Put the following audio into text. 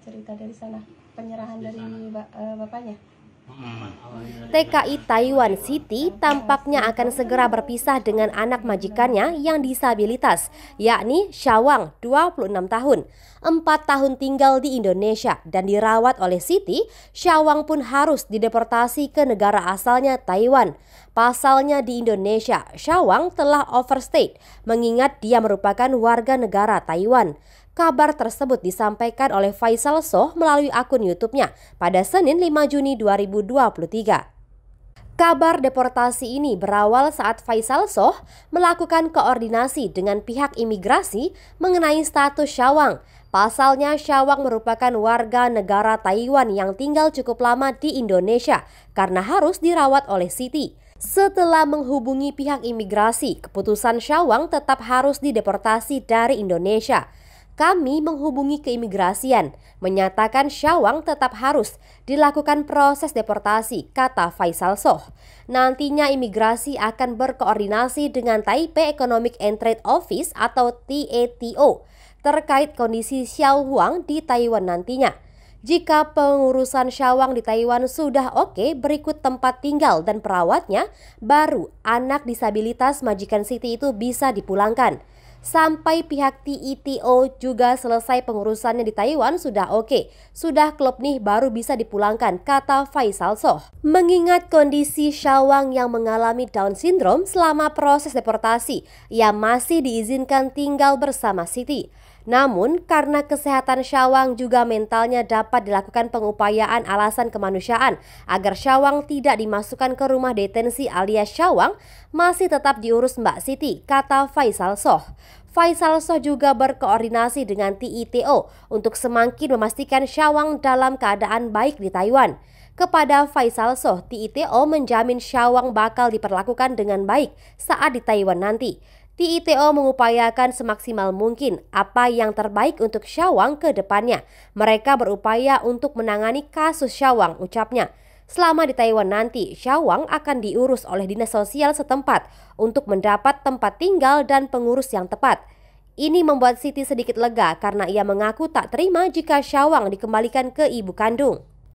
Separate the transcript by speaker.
Speaker 1: cerita dari sana penyerahan dari eh, bapaknya hmm. TKI Taiwan City tampaknya akan segera berpisah dengan anak majikannya yang disabilitas, yakni Syawang, 26 tahun. Empat tahun tinggal di Indonesia dan dirawat oleh Siti, Syawang pun harus dideportasi ke negara asalnya Taiwan. Pasalnya di Indonesia, Syawang telah overstate mengingat dia merupakan warga negara Taiwan. Kabar tersebut disampaikan oleh Faisal Soh melalui akun YouTube-nya pada Senin 5 Juni 2023. Kabar deportasi ini berawal saat Faisal Soh melakukan koordinasi dengan pihak imigrasi mengenai status Syawang. Pasalnya Syawang merupakan warga negara Taiwan yang tinggal cukup lama di Indonesia karena harus dirawat oleh Siti. Setelah menghubungi pihak imigrasi, keputusan Syawang tetap harus dideportasi dari Indonesia kami menghubungi keimigrasian, menyatakan Syawang tetap harus dilakukan proses deportasi, kata Faisal Soh. Nantinya imigrasi akan berkoordinasi dengan Taipei Economic and Trade Office atau TATO terkait kondisi Huang di Taiwan nantinya. Jika pengurusan syawang di Taiwan sudah oke, berikut tempat tinggal dan perawatnya, baru anak disabilitas majikan Siti itu bisa dipulangkan sampai pihak TITO e juga selesai pengurusannya di Taiwan sudah oke. Okay. Sudah klub nih baru bisa dipulangkan, kata Faisal Soh. Mengingat kondisi Syawang yang mengalami Down syndrome selama proses deportasi, ia masih diizinkan tinggal bersama Siti. Namun, karena kesehatan Syawang juga mentalnya dapat dilakukan pengupayaan alasan kemanusiaan agar Syawang tidak dimasukkan ke rumah detensi alias Syawang masih tetap diurus Mbak Siti, kata Faisal Soh. Faisal Soh juga berkoordinasi dengan TITO untuk semakin memastikan Syawang dalam keadaan baik di Taiwan. Kepada Faisal Soh, TITO menjamin Syawang bakal diperlakukan dengan baik saat di Taiwan nanti. TITO e mengupayakan semaksimal mungkin apa yang terbaik untuk Syawang ke depannya. Mereka berupaya untuk menangani kasus Syawang, ucapnya. Selama di Taiwan nanti, Syawang akan diurus oleh dinas sosial setempat untuk mendapat tempat tinggal dan pengurus yang tepat. Ini membuat Siti sedikit lega karena ia mengaku tak terima jika Syawang dikembalikan ke ibu kandung.